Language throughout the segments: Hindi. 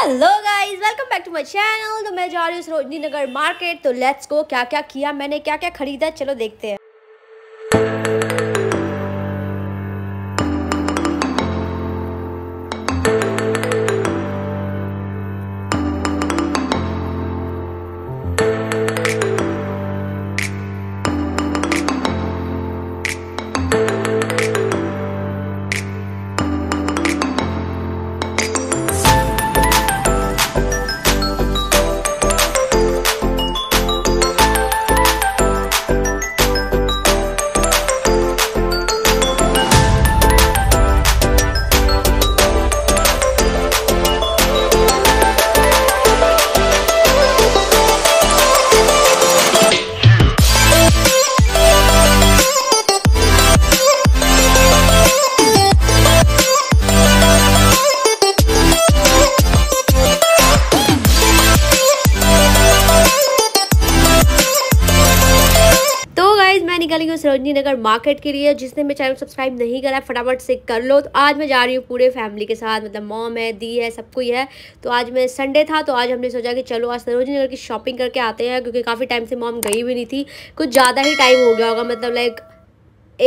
hello guys welcome back to my channel तो मैं जा रही हूँ सरोजनी नगर मार्केट तो लेट्स गो क्या क्या किया मैंने क्या क्या खरीदा चलो देखते हैं गांधीनगर मार्केट के लिए जिसने मेरे चैनल सब्सक्राइब नहीं करा फटाफट से कर लो तो आज मैं जा रही हूँ पूरे फैमिली के साथ मतलब मॉम है दी है सब कोई है तो आज मैं संडे था तो आज हमने सोचा कि चलो आज सरोजनी नगर की शॉपिंग करके आते हैं क्योंकि काफ़ी टाइम से मॉम गई भी नहीं थी कुछ ज़्यादा ही टाइम हो गया होगा मतलब लाइक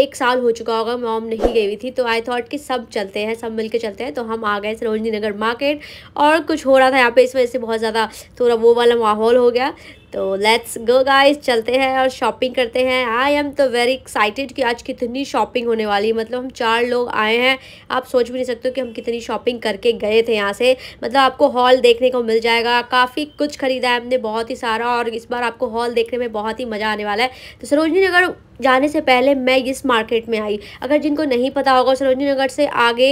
एक साल हो चुका होगा मॉम नहीं गई हुई थी तो आई थॉट कि सब चलते हैं सब मिलके चलते हैं तो हम आ गए सरोजनी नगर मार्केट और कुछ हो रहा था यहाँ पे इस वजह से बहुत ज़्यादा थोड़ा वो वाला माहौल हो गया तो लेट्स गो गाइस चलते हैं और शॉपिंग करते हैं आई एम तो वेरी एक्साइटेड कि आज कितनी शॉपिंग होने वाली है मतलब हम चार लोग आए हैं आप सोच भी नहीं सकते कि हम कितनी शॉपिंग करके गए थे यहाँ से मतलब आपको हॉल देखने को मिल जाएगा काफ़ी कुछ ख़रीदा है हमने बहुत ही सारा और इस बार आपको हॉल देखने में बहुत ही मज़ा आने वाला है तो सरोजनी नगर जाने से पहले मैं इस मार्केट में आई अगर जिनको नहीं पता होगा सरोजनी नगर से आगे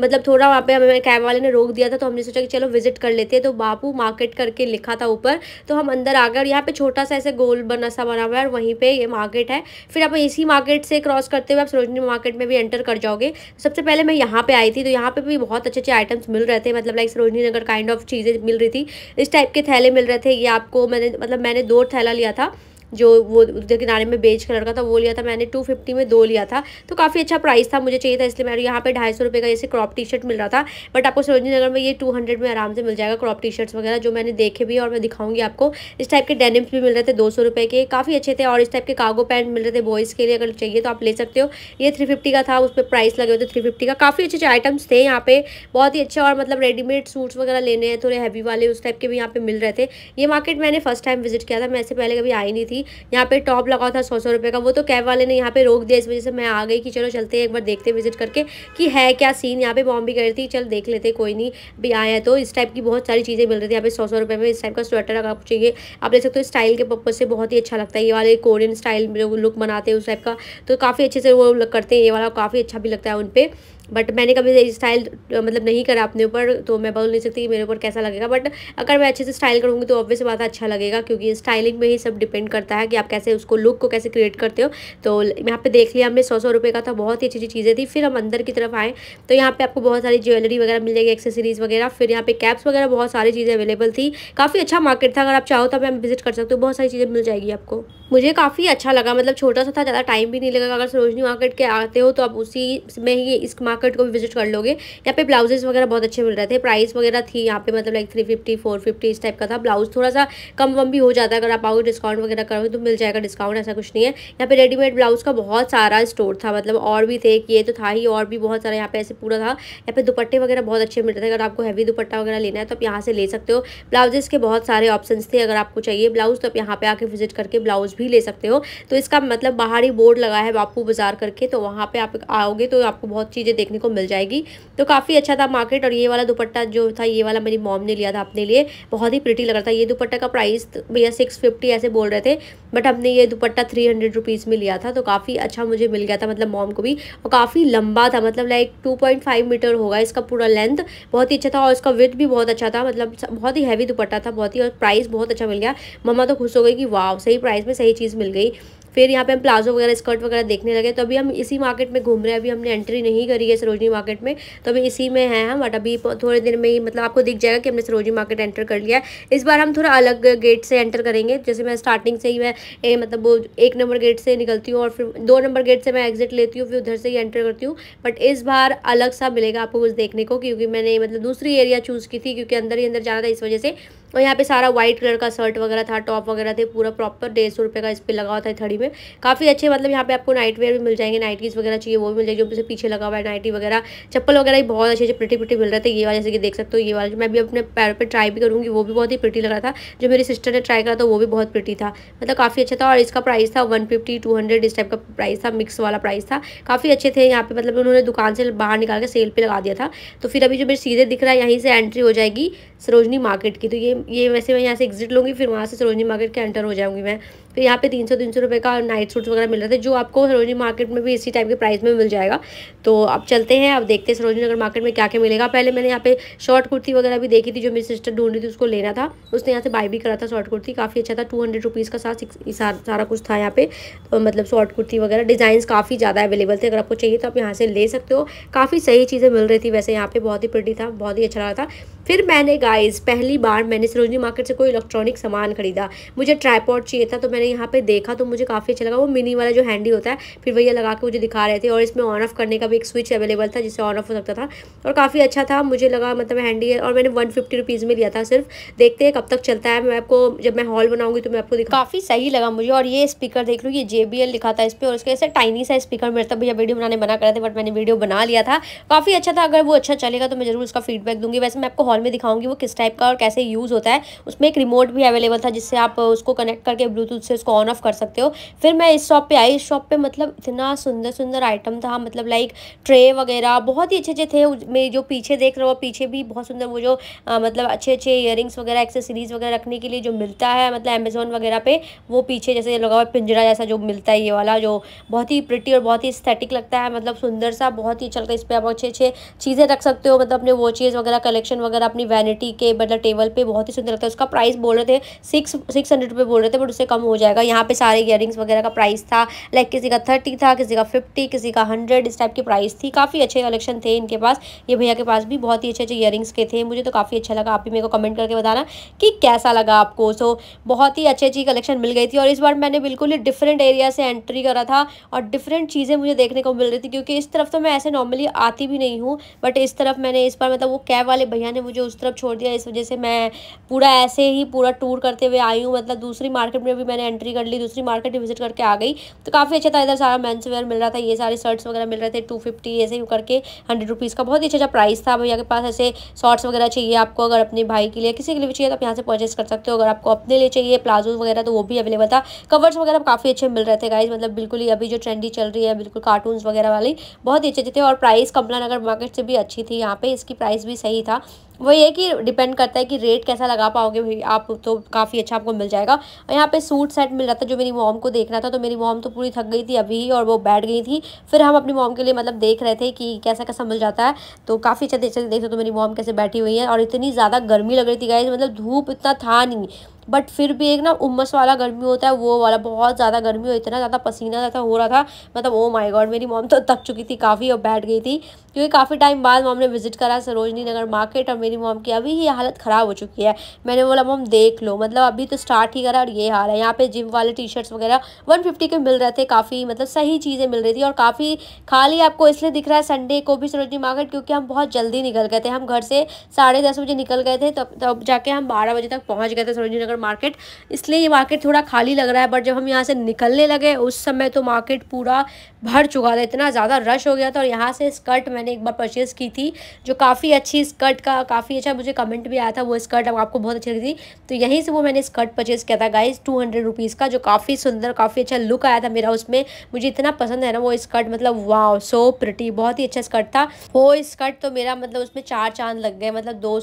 मतलब थोड़ा वहाँ पे हमें कैब वाले ने रोक दिया था तो हमने सोचा कि चलो विज़िट कर लेते हैं तो बापू मार्केट करके लिखा था ऊपर तो हम अंदर आकर और यहाँ पे छोटा सा ऐसे गोल बना सा बना हुआ है और वहीं पे ये मार्केट है फिर आप इसी मार्केट से क्रॉस करते हुए आप सरोजनी मार्केट में भी एंटर कर जाओगे सबसे पहले मैं यहाँ पे आई थी तो यहाँ पे भी बहुत अच्छे अच्छे आइटम्स मिल रहे थे मतलब like Sarojini Nagar kind of चीज़ें मिल रही थी इस टाइप के थैले मिल रहे थे ये आपको मैंने मतलब मैंने दो थैला लिया था जो वो उधर किनारे में बेज कलर का था वो लिया था मैंने टू फिफ्टी में दो लिया था तो काफ़ी अच्छा प्राइस था मुझे चाहिए था इसलिए मेरे यहाँ पे ढाई सौ रुपये का जैसे क्रॉप टी शर्ट मिल रहा था बट आपको सरोजनी नगर में ये टू हंड्रेड में आराम से मिल जाएगा क्रॉप टी शर्ट्स वगैरह जो मैंने देखे भी और मैं दिखाऊंगी आपको इस टाइप के डेनिम्स भी मिल रहे थे दो सौ रुपये के काफ़ी अच्छे थे और इस टाइप के कागो पैंट मिल रहे थे बॉयज़ के लिए अगर चाहिए तो आप ले सकते हो ये थ्री फिफ्टी का था उस पर प्राइस लगे हुए थे थ्री फिफ्टी का काफ़ी अच्छे अच्छे आइटम्स थे यहाँ पे बहुत ही अच्छे और मतलब रेडीमेड सूट्स वगैरह लेने हैं थोड़े हैवी वाले उस टाइप के भी यहाँ पे मिल रहे थे ये मार्केट मैंने फर्स्ट टाइम विजिट किया था मैं इससे पहले कभी आई नहीं थी थी यहाँ पे टॉप लगा था सौ सौ रुपये का वो तो कैब वाले ने यहाँ पे रोक दिया इस वजह से मैं आ गई कि चलो चलते एक बार देखते विजिट करके कि है क्या सीन यहाँ पे बॉम्बे गई थी चल देख लेते कोई नहीं भी आया तो इस टाइप की बहुत सारी चीज़ें मिल रही थी यहाँ पे सौ सौ रुपये में इस टाइप का स्वेटर अगर आप चाहिए आप देख सकते हो स्टाइल के पर्पज से बहुत ही अच्छा लगता है ये वाले कोरियन स्टाइल में लुक बनाते हैं उस टाइप का तो काफ़ी अच्छे से वो करते हैं ये वाला काफ़ी अच्छा भी लगता है उन पर बट मैंने कभी स्टाइल मतलब नहीं करा अपने ऊपर तो मैं बोल नहीं सकती कि मेरे ऊपर कैसा लगेगा बट अगर मैं अच्छे से स्टाइल करूँगी तो ऑब्वियस बात अच्छा लगेगा क्योंकि स्टाइलिंग में ही सब डिपेंड करता है कि आप कैसे उसको लुक को कैसे क्रिएट करते हो तो यहाँ पे देख लिया हमने सौ सौ रुपये का था बहुत ही अच्छी अच्छी चीज़ें थी फिर हम अंदर की तरफ आए तो यहाँ पर आपको बहुत सारी ज्वेलरी वगैरह मिल जाएगी एक्सेसरीज़ वगैरह फिर यहाँ पे कैप्स वगैरह बहुत सारी चीज़ें अवेलेबल थी काफ़ी अच्छा मार्केट था अगर आप चाहो तो आप विजिट कर सकते हो बहुत सारी चीज़ें मिल जाएगी आपको मुझे काफ़ी अच्छा लगा मतलब छोटा सा था ज़्यादा टाइम भी नहीं लगा अगर सरोजनी मार्केट के आते हो तो आप उसी में ही इस मार्केट को भी विजिट कर लोगे यहाँ पे ब्लाउजेज वगैरह बहुत अच्छे मिल रहे थे प्राइस वगैरह थी यहाँ पे मतलब like three fifty four fifty इस टाइप का था ब्लाउज थोड़ा सा कम वम भी हो जाता है अगर आप आओगे डिस्काउंट वगैरह करोगे तो मिल जाएगा डिस्काउंट ऐसा कुछ नहीं है यहाँ पर रेडीमेड ब्लाउज का बहुत सारा स्टोर था मतलब और भी थे ये तो था ही और भी बहुत सारा यहाँ पे ऐसे पूरा था यहाँ पे दुपट्टे वगैरह बहुत अच्छे मिल रहे थे अगर आपको हैवी दुपट्टा वगैरह लेना है तो आप यहाँ से ले सकते हो ब्लाउजेस के बहुत सारे ऑप्शन थे अगर आपको चाहिए ब्लाउज तो आप यहाँ पर आके विजिट करके ब्लाउज भी ले सकते हो तो इसका मतलब बाहर ही बोर्ड लगा है बापू बाज़ार करके तो वहाँ पर आप आओगे तो आपको बहुत चीज़ें देखने को मिल जाएगी तो काफ़ी अच्छा था मार्केट और ये वाला दुपट्टा जो था ये वाला मेरी मॉम ने लिया था अपने लिए बहुत ही प्रिटी लग रहा था ये दुपट्टा का प्राइस तो भैया सिक्स फिफ्टी ऐसे बोल रहे थे बट हमने ये दुपट्टा थ्री हंड्रेड रुपीज़ में लिया था तो काफ़ी अच्छा मुझे मिल गया था मतलब मॉम को भी और काफ़ी लंबा था मतलब like two point five metre होगा इसका पूरा लेंथ बहुत ही अच्छा था और इसका विथ भी बहुत अच्छा था मतलब बहुत ही हैवी दुपट्टा था बहुत ही और प्राइस बहुत अच्छा मिल गया मम्मा तो खुश हो गई कि वाह सही प्राइस में सही सही चीज़ मिल गई फिर यहाँ पे हम प्लाजो वगैरह स्कर्ट वगैरह देखने लगे तो अभी हम इसी मार्केट में घूम रहे हैं अभी हमने एंट्री नहीं करी है सरोजनी मार्केट में तो अभी इसी में है हम बट अभी थोड़े दिन में ही मतलब आपको दिख जाएगा कि हमने सरोजनी मार्केट एंटर कर लिया है इस बार हम थोड़ा अलग गेट से एंटर करेंगे जैसे मैं स्टार्टिंग से ही मैं ए, मतलब वो एक नंबर गेट से निकलती हूँ और फिर दो नंबर गेट से मैं एग्जिट लेती हूँ फिर उधर से ही एंटर करती हूँ बट इस बार अलग सा मिलेगा आपको कुछ देखने को क्योंकि मैंने मतलब दूसरी एरिया चूज़ की थी क्योंकि अंदर ही अंदर जाना था इस वजह से और यहाँ पे सारा व्हाइट कलर का शर्ट वगैरह था टॉप वगैरह थे पूरा प्रॉपर डेढ़ सौ रुपये का इस पर लगा हुआ था थड़ी में काफ़ी अच्छे मतलब यहाँ पे आपको नाइट वेयर भी मिल जाएंगे नाइटीज़ वगैरह चाहिए वो भी मिल जाएगी जो पीछे लगा हुआ है नाइटी वगैरह चप्पल वगैरह भी बहुत अच्छे अच्छे पिटी पिटी मिल रहे थे ये वाला जैसे कि देख सकते हो ये वाला मैं भी अपने पैर पर ट्राई भी करूँगी वो भी बहुत ही पिटी लग रहा था जो मेरी सिस्टर ने ट्राई करा था वो भी बहुत पिटी था मतलब काफ़ी अच्छा था और इसका प्राइस था वन फिफ्टी टू हंड्रेड इस टाइप का प्राइस था मिक्स वाला प्राइस था काफ़ी अच्छे थे यहाँ पे मतलब उन्होंने दुकान से बाहर निकाल के सेल पर लगा दिया था तो फिर अभी जो मेरे सीधे दिख रहा है यहीं से एंट्री हो जाएगी सरोजनी मार्केट की तो ये ये वैसे मैं यहाँ से एग्जिट लूँगी फिर वहाँ से सरोजनी मार्केट के एंटर हो जाऊँगी मैं फिर यहाँ पे तीन सौ तीन सौ रुपये का नाइट सूट्स वगैरह मिल रहा था जो आपको सरोजनी मार्केट में भी इसी टाइप के प्राइस में मिल जाएगा तो अब चलते हैं अब देखते हैं सरोजनी नगर मार्केट में क्या क्या मिलेगा पहले मैंने यहाँ पे शॉर्ट कुर्ती वगैरह भी देखी थी जो मेरी सिस्टर ढूंढ रही थी उसको लेना था उसने यहाँ से बाई भी करा था शॉर्ट कुर्ती काफ़ी अच्छा था टू हंड्रेड रुपीज़ का साथ सारा कुछ था यहाँ पे तो मतलब शॉर्ट कुर्ती वगैरह डिज़ाइन काफ़ी ज़्यादा अवेलेबल थे अगर आपको चाहिए तो आप यहाँ से ले सकते हो काफ़ी सही चीज़ें मिल रही थी वैसे यहाँ पे बहुत ही प्रटी था बहुत ही अच्छा लगा था फिर मैंने गाइस पहली बार मैंने सरोजनी मार्केट से कोई इलेक्ट्रॉनिक सामान खरीदा मुझे ट्राईपॉड चाहिए था तो मैंने यहाँ पे देखा तो मुझे काफ़ी अच्छा लगा वो मिनी वाला जो हैंडी होता है फिर भैया लगा के मुझे दिखा रहे थे और इसमें ऑन ऑफ करने का भी एक स्विच अवेलेबल था जिससे ऑन ऑफ हो सकता था और काफ़ी अच्छा था मुझे लगा मतलब हैंडी है और मैंने वन फिफ्टी में लिया था सिर्फ देखते हैं कब तक चलता है मैं आपको जब मैं हॉल बनाऊंगी तो मैं आपको दिखा काफ़ी सही लगा मुझे और ये स्पीकर देख लो ये जे लिखा था इस पर और उसके ऐसे टाइनी सा स्पीकर मेरे तब भैया वीडियो बनाने बना कर रहे थे बट मैंने वीडियो बना लिया था काफ़ी अच्छा था अगर वो अच्छा चलेगा तो मैं जरूर उसका फीडबैक दूंगी वैसे मैं आपको हॉल हॉल में दिखाऊंगी वो किस टाइप का और कैसे यूज़ होता है उसमें एक रिमोट भी अवेलेबल था जिससे आप उसको कनेक्ट करके ब्लूटूथ से उसको ऑन ऑफ कर सकते हो फिर मैं इस शॉप पर आई इस शॉप पर मतलब इतना सुंदर सुंदर आइटम था मतलब लाइक ट्रे वगैरह बहुत ही अच्छे अच्छे थे मेरे जो पीछे देख रहे हो पीछे भी बहुत सुंदर वो जो आ, मतलब अच्छे अच्छे ईयर वगैरह एक्सेसरीज वगैरह रखने के लिए जो मिलता है मतलब अमेजोन वगैरह पे वो पीछे जैसे लगा हुआ पिंजरा जैसा जो मिलता है ये वाला जो बहुत ही प्रिटी और बहुत ही स्थेटिक लगता है मतलब सुंदर सा बहुत ही अच्छा लगता है इस पर आप अच्छे अच्छे चीज़ें रख सकते हो मतलब अपने वॉचेज़ वगैरह कलेक्शन वगैरह मतलब अपनी वैनिटी के मतलब टेबल पे बहुत ही सुंदर लगता है उसका प्राइस बोल रहे थे सिक्स सिक्स हंड्रेड रुपये बोल रहे थे बट उससे कम हो जाएगा यहाँ पे सारे इयर वगैरह का प्राइस था लाइक किसी का थर्टी था किसी का फिफ्टी किसी का हंड्रेड इस टाइप की प्राइस थी काफ़ी अच्छे कलेक्शन थे इनके पास ये भैया के पास भी बहुत ही अच्छे अच्छे इयर के थे मुझे तो काफ़ी अच्छा लगा आप भी मेरे को कमेंट करके बताना कि कैसा लगा आपको सो बहुत ही अच्छी अच्छी कलेक्शन मिल गई थी और इस बार मैंने बिल्कुल ही डिफरेंट एरिया से एंट्री करा था और डिफरेंट चीज़ें मुझे देखने को मिल रही थी क्योंकि इस तरफ तो मैं ऐसे नॉर्मली आती भी नहीं हूँ बट इस तरफ मैंने इस बार मतलब वो कैब वाले भैया ने मुझे मुझे उस तरफ छोड़ दिया इस वजह से मैं पूरा ऐसे ही पूरा टूर करते हुए आई हूँ मतलब दूसरी मार्केट में भी मैंने एंट्री कर ली दूसरी मार्केट भी विजिट करके आ गई तो काफ़ी अच्छा था इधर सारा मेन्स वेयर मिल रहा था ये सारे शर्ट्स वगैरह मिल रहे थे टू फिफ्टी ऐसे करके हंड्रेड रुपीज़ का बहुत ही अच्छा अच्छा प्राइस था भैया के पास ऐसे शॉर्ट्स वगैरह चाहिए आपको अगर अपने भाई के लिए किसी के लिए भी चाहिए तो आप यहाँ से परचेस कर सकते हो अगर आपको अपने लिए चाहिए प्लाजो वगैरह तो वो भी अवेलेबल था कवर्स वगैरह काफ़ी अच्छे मिल रहे थे गाइज मतलब बिल्कुल ही अभी जो ट्रेंडी चल रही है बिल्कुल कार्टून्स वगैरह वाली बहुत ही अच्छे अच्छे थे और प्राइस कमला नगर मार्केट से भी अच्छी थी यहाँ पे इसकी प्राइस भी सही था वो ये कि डिपेंड करता है कि रेट कैसा लगा पाओगे भाई आप तो काफ़ी अच्छा आपको मिल जाएगा और यहाँ पे सूट सेट मिल रहा था जो मेरी मॉम को देखना था तो मेरी मॉम तो पूरी थक गई थी अभी ही और वो बैठ गई थी फिर हम अपनी मॉम के लिए मतलब देख रहे थे कि कैसा कैसा मिल जाता है तो काफ़ी अच्छा देख सकते देख सकते तो मेरी मॉम कैसे बैठी हुई है और इतनी ज़्यादा गर्मी लग रही थी गाइज मतलब धूप इतना था नहीं बट फिर भी एक ना उमस वाला गर्मी होता है वो वाला बहुत ज़्यादा गर्मी हो इतना ज़्यादा पसीना ज़्यादा हो रहा था मतलब ओ माय गॉड मेरी मॉम तो थक चुकी थी काफ़ी और बैठ गई थी क्योंकि काफ़ी टाइम बाद मॉम ने विजिट करा सरोजनी नगर मार्केट और मेरी मॉम की अभी ये हालत ख़राब हो चुकी है मैंने बोला मॉम देख लो मतलब अभी तो स्टार्ट ही करा और ये हाल है यहाँ पे जिम वाले टी शर्ट्स वगैरह वन फिफ्टी के मिल रहे थे काफ़ी मतलब सही चीज़ें मिल रही थी और काफ़ी खाली आपको इसलिए दिख रहा है संडे को भी सरोजनी मार्केट क्योंकि हम बहुत जल्दी निकल गए थे हम घर से साढ़े दस बजे निकल गए थे तब तब जाके हम बारह बजे तक पहुँच गए थे सरोजनी नगर पर मार्केट इसलिए ये मार्केट थोड़ा खाली लग रहा है बट जब हम यहाँ से निकलने लगे उस समय तो मार्केट पूरा भर चुका था इतना ज़्यादा रश हो गया था और यहाँ से स्कर्ट मैंने एक बार परचेज़ की थी जो काफ़ी अच्छी स्कर्ट का काफ़ी अच्छा मुझे कमेंट भी आया था वो स्कर्ट अब आपको बहुत अच्छी लगी थी तो यहीं से वो मैंने स्कर्ट परचेज़ किया था गाइज टू हंड्रेड रुपीज़ का जो काफ़ी सुंदर काफ़ी अच्छा लुक आया था मेरा उसमें मुझे इतना पसंद है ना वो स्कर्ट मतलब वाह सो प्रटी बहुत ही अच्छा स्कर्ट था वो स्कर्ट तो मेरा मतलब उसमें चार चांद लग गए मतलब दो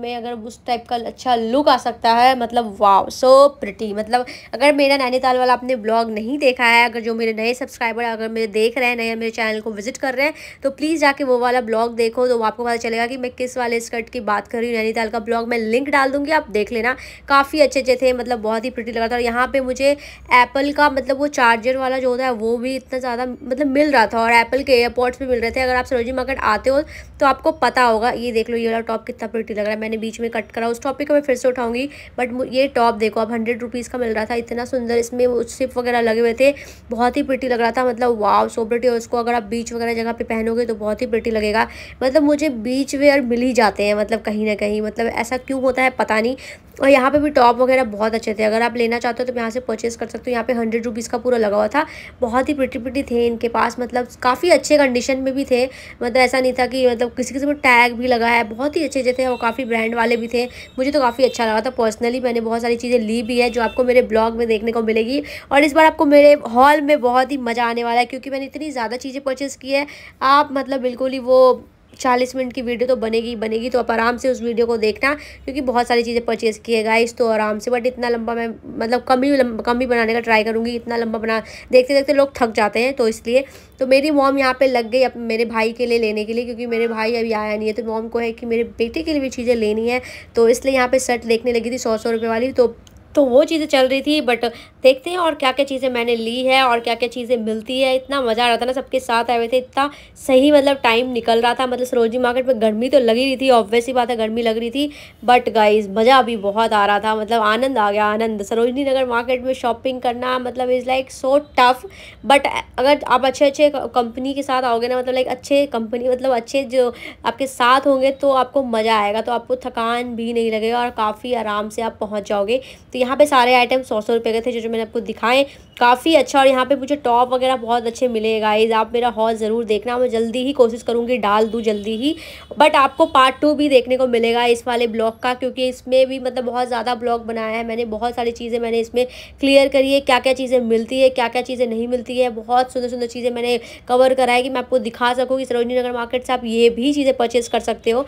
में अगर उस टाइप का अच्छा लुक आ सकता है मतलब वाव सो प्रिटी मतलब अगर मेरा नैनीताल वाला आपने ब्लॉग नहीं देखा है अगर जो मेरे नए सब्सक्राइबर अगर मेरे देख रहे हैं नए मेरे चैनल को विजिट कर रहे हैं तो प्लीज़ जाके वो वाला ब्लॉग देखो तो आपको पता चलेगा कि मैं किस वाले स्कर्ट की बात कर रही हूँ नैनीताल का ब्लॉग मैं लिंक डाल दूँगी आप देख लेना काफ़ी अच्छे अच्छे थे मतलब बहुत ही प्रिटी लगा था और यहाँ पर मुझे एप्पल का मतलब वो चार्जर वाला जो होता है वो भी इतना ज़्यादा मतलब मिल रहा था और एप्पल के एयरपोर्ट्स भी मिल रहे थे अगर आप सरोजी मार्केट आते हो तो आपको पता होगा ये देख लो ये वाला टॉप कितना प्रिटी लग रहा है मैंने बीच में कट करा उस टॉपिक को मैं फिर से उठाऊंगी बट ये ये टॉप देखो आप हंड्रेड रुपीज़ का मिल रहा था इतना सुंदर इसमें वो सिप वगैरह लगे हुए थे बहुत ही पिटी लग रहा था मतलब वाव सो पिटी और उसको अगर आप बीच वगैरह जगह पे पहनोगे तो बहुत ही पिटी लगेगा मतलब मुझे बीच वेयर मिल ही जाते हैं मतलब कहीं ना कहीं मतलब ऐसा क्यों होता है पता नहीं और यहाँ पे भी टॉप वगैरह बहुत अच्छे थे अगर आप लेना चाहते हो तो यहाँ से परचेस कर सकते हो यहाँ पे हंड्रेड रुपीज़ का पूरा लगा हुआ था बहुत ही पिटी पिटी थे इनके पास मतलब काफ़ी अच्छे कंडीशन में भी थे मतलब ऐसा नहीं था कि मतलब किसी किसी में टैग भी लगा है बहुत ही अच्छे अच्छे थे और काफ़ी ब्रांड वाले भी थे मुझे तो काफ़ी अच्छा लगा था पर्सनली मैंने बहुत सारी चीज़ें ली भी है जो आपको मेरे ब्लॉग में देखने को मिलेगी और इस बार आपको मेरे हॉल में बहुत ही मज़ा आने वाला है क्योंकि मैंने इतनी ज़्यादा चीज़ें परचेज़ की है आप मतलब बिल्कुल ही वो चालीस मिनट की वीडियो तो बनेगी बनेगी तो आप आराम से उस वीडियो को देखना क्योंकि बहुत सारी चीज़ें परचेज किए गाइस तो आराम से बट इतना लंबा मैं मतलब कम ही कम ही बनाने का ट्राई करूँगी इतना लंबा बना देखते देखते लोग थक जाते हैं तो इसलिए तो मेरी मॉम यहाँ पर लग गई मेरे भाई के लिए लेने के लिए क्योंकि मेरे भाई अभी आया नहीं है तो मॉम को है कि मेरे बेटे के लिए भी चीज़ें लेनी है तो इसलिए यहाँ पर शर्ट देखने लगी थी सौ सौ रुपये वाली तो तो वो चीज़ें चल रही थी बट देखते हैं और क्या क्या चीज़ें मैंने ली है और क्या क्या चीज़ें मिलती है इतना मज़ा आ रहा था ना सबके साथ आए हुए थे इतना सही मतलब टाइम निकल रहा था मतलब सरोजी मार्केट में गर्मी तो लगी रही थी ऑब्वियसली बात है गर्मी लग रही थी बट गाइज मज़ा भी बहुत आ रहा था मतलब आनंद आ गया आनंद सरोजनी नगर मार्केट में शॉपिंग करना मतलब is like so tough but अगर आप अच्छे अच्छे कंपनी के साथ आओगे ना मतलब लाइक अच्छे कंपनी मतलब अच्छे जो आपके साथ होंगे तो आपको मज़ा आएगा तो आपको थकान भी नहीं लगेगा और काफ़ी आराम से आप पहुँच जाओगे तो यहाँ पे सारे आइटम सौ सौ रुपये के थे जो जो मैंने आपको दिखाएं काफ़ी अच्छा और यहाँ पे मुझे टॉप वगैरह बहुत अच्छे मिले गाइज आप मेरा हॉल ज़रूर देखना मैं जल्दी ही कोशिश करूँगी डाल दूँ जल्दी ही बट आपको पार्ट टू भी देखने को मिलेगा इस वाले ब्लॉग का क्योंकि इसमें भी मतलब बहुत ज़्यादा ब्लॉग बनाया है मैंने बहुत सारी चीज़ें मैंने इसमें क्लियर करी है क्या क्या चीज़ें मिलती है क्या क्या चीज़ें नहीं मिलती है बहुत सुंदर सुंदर चीज़ें मैंने कवर कराया कि मैं आपको दिखा सकूँ कि सरोजनी नगर मार्केट से आप ये भी चीज़ें परचेज कर सकते हो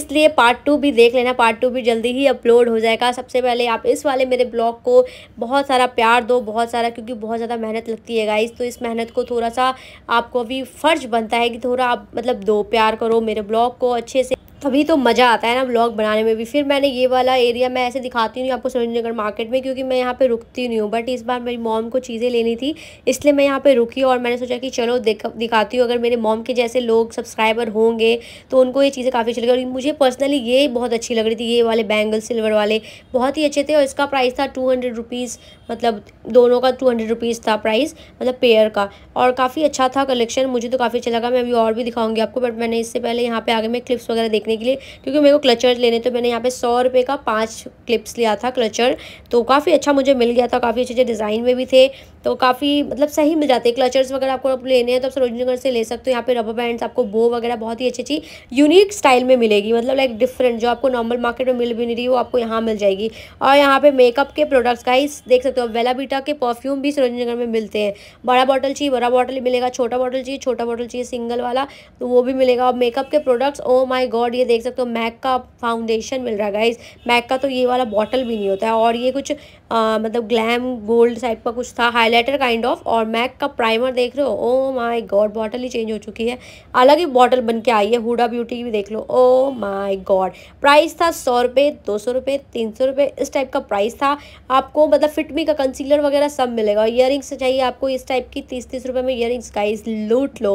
इसलिए पार्ट टू भी देख लेना पार्ट टू भी जल्दी ही अपलोड हो जाएगा सबसे पहले आप इस वाले मेरे ब्लॉग को बहुत सारा प्यार दो बहुत सारा क्योंकि बहुत ज़्यादा मेहनत लगती है गाइज़ तो इस मेहनत को थोड़ा सा आपको अभी फ़र्ज बनता है कि थोड़ा आप मतलब दो प्यार करो मेरे ब्लॉग को अच्छे से तभी तो मज़ा आता है ना ब्लॉग बनाने में भी फिर मैंने ये वाला एरिया मैं ऐसे दिखाती हूँ आपको नगर मार्केट में क्योंकि मैं यहाँ पे रुकती नहीं हूँ बट इस बार मेरी मॉम को चीज़ें लेनी थी इसलिए मैं यहाँ पे रुकी और मैंने सोचा कि चलो दिखाती हूँ अगर मेरे मॉम के जैसे लोग सब्सक्राइबर होंगे तो उनको ये चीज़ें काफ़ी अच्छी लगी और मुझे पर्सनली ये बहुत अच्छी लग रही थी ये वाले बैंगल सिल्वर वाले बहुत ही अच्छे थे और इसका प्राइस था टू हंड्रेड रुपीज़ मतलब दोनों का टू हंड्रेड रुपीज़ था प्राइस मतलब पेयर का और काफ़ी अच्छा था कलेक्शन मुझे तो काफ़ी अच्छा लगा मैं अभी और भी दिखाऊँगी आपको बट मैंने इससे पहले यहाँ पर आगे मैं क्लिप्स वगैरह देख देखने के लिए क्योंकि मेरे को क्लचर लेने तो मैंने यहाँ पे सौ रुपये का पांच क्लिप्स लिया था क्लचर तो काफ़ी अच्छा मुझे मिल गया था काफ़ी अच्छे अच्छे डिज़ाइन में भी थे तो काफ़ी मतलब सही मिल जाते हैं क्लचर्स वगैरह आपको आप लेने हैं तो आप सरोजनीगढ़ से ले सकते हो यहाँ पे रबर बैंड्स आपको बो वगैरह बहुत ही अच्छी अच्छी यूनिक स्टाइल में मिलेगी मतलब लाइक डिफरेंट जो आपको नॉर्मल मार्केट में मिल भी नहीं रही वो आपको यहाँ मिल जाएगी और यहाँ पे मेकअप के प्रोडक्ट्स का ही देख सकते हो वेलाबीटा के परफ्यूम भी सरोजनीगढ़ में मिलते हैं बड़ा बॉटल चाहिए बड़ा बॉटल मिलेगा छोटा बॉटल चाहिए छोटा बॉटल चाहिए सिंगल वाला तो वो भी मिलेगा और मेकअप के प्रोडक्ट्स ओ माई गॉड ये देख सकते हो मैक का फाउंडेशन मिल रहा है गाइज मैक का तो ये वाला बॉटल भी नहीं होता है और ये कुछ मतलब ग्लैम गोल्ड टाइप का कुछ था हाईलाइट लेटर काइंड ऑफ और मैक का प्राइमर देख रहे हो ओ माई गॉड बॉटल ही चेंज हो चुकी है अलग ही बॉटल बन के आई है हुडा ब्यूटी की भी देख लो ओ माई गॉड प्राइस था सौ रुपये दो सौ रुपये तीन सौ रुपये इस टाइप का प्राइस था आपको मतलब फिटमी का कंसीलर वगैरह सब मिलेगा ईयर चाहिए आपको इस टाइप की तीस तीस रुपये में ईयर रिंग्स गाइस लूट लो